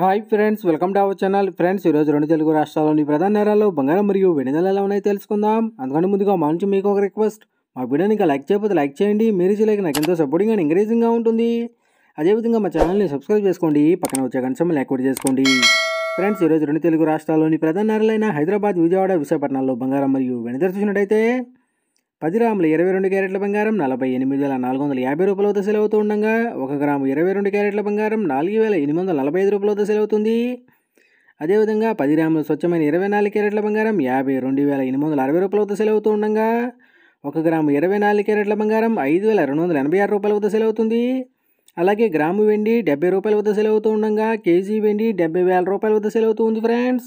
hi friends welcome to our channel friends ఈరోజు రెండు తెలుగు రాష్ట్రాల్లోని ప్రధాన నేరాలు బంగారం మరియు వెండి ఎలా ఉన్నాయి తెలుసుకుందాం అందుకని ముందుగా మా నుంచి మీకు ఒక రిక్వెస్ట్ మా వీడియోని ఇంకా లైక్ చేయకపోతే లైక్ చేయండి మీరు లైక్ నాకు ఎంతో సపోర్టింగ్ అండ్ ఎంకరేజింగ్గా ఉంటుంది అదేవిధంగా మా ఛానల్ని సబ్స్క్రైబ్ చేసుకోండి పక్కన వచ్చే లైక్ కూడా చేసుకోండి ఫ్రెండ్స్ ఈరోజు రెండు తెలుగు రాష్ట్రాల్లోని ప్రధాన నేరాలైన హైదరాబాద్ విజయవాడ విశాఖపట్నంలో బంగారం మరియు వెండి చూసినట్టయితే పది గ్రాములు ఇరవై రెండు క్యారెట్ల బంగారం నలభై ఎనిమిది వేల నాలుగు వందల యాభై రూపాయల వద్ద సెలవుతూ ఉండగా ఒక గ్రాము ఇరవై రెండు క్యారెట్ల బంగారం నాలుగు వేల ఎనిమిది వందల నలభై ఐదు రూపాయల వద్ద సెలవుతుంది అదేవిధంగా పది గ్రాములు స్వచ్ఛమైన ఇరవై నాలుగు క్యారెట్ల బంగారం యాభై రెండు వేల ఎనిమిది వందల అరవై రూపాయల వద్ద సెలవుతూ ఉండగా ఒక గ్రాము ఇరవై నాలుగు క్యారెట్ల బంగారం ఐదు వేల రెండు వందల ఎనభై ఆరు రూపాయల వద్ద సెలవుతుంది అలాగే గ్రాము వెండి డెబ్బై రూపాయల వద్ద సెలవుతూ ఉండగా కేజీ వెండి డెబ్బై వేల రూపాయల వద్ద సెలవుతూ ఉంది ఫ్రెండ్స్